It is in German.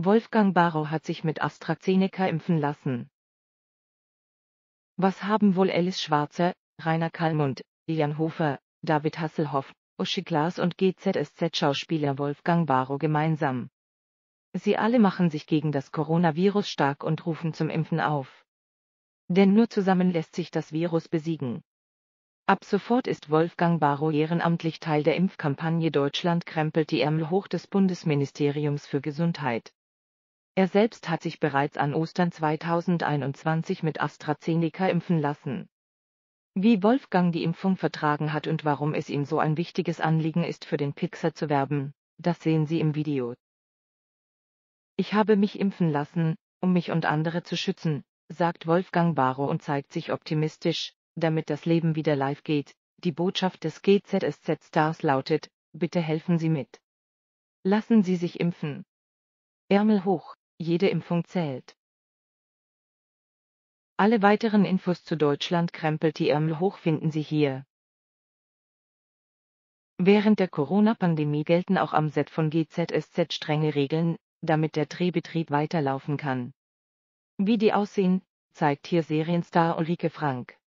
Wolfgang Barrow hat sich mit AstraZeneca impfen lassen. Was haben wohl Alice Schwarzer, Rainer Kallmund, Jan Hofer, David Hasselhoff, Uschi Glas und GZSZ-Schauspieler Wolfgang Barrow gemeinsam? Sie alle machen sich gegen das Coronavirus stark und rufen zum Impfen auf. Denn nur zusammen lässt sich das Virus besiegen. Ab sofort ist Wolfgang Barrow ehrenamtlich Teil der Impfkampagne Deutschland krempelt die Ärmel hoch des Bundesministeriums für Gesundheit. Er selbst hat sich bereits an Ostern 2021 mit AstraZeneca impfen lassen. Wie Wolfgang die Impfung vertragen hat und warum es ihm so ein wichtiges Anliegen ist, für den Pixar zu werben, das sehen Sie im Video. Ich habe mich impfen lassen, um mich und andere zu schützen, sagt Wolfgang Barrow und zeigt sich optimistisch, damit das Leben wieder live geht. Die Botschaft des GZSZ Stars lautet, bitte helfen Sie mit. Lassen Sie sich impfen. Ärmel hoch. Jede Impfung zählt. Alle weiteren Infos zu Deutschland krempelt die Ärmel hoch finden Sie hier. Während der Corona-Pandemie gelten auch am Set von GZSZ strenge Regeln, damit der Drehbetrieb weiterlaufen kann. Wie die aussehen, zeigt hier Serienstar Ulrike Frank.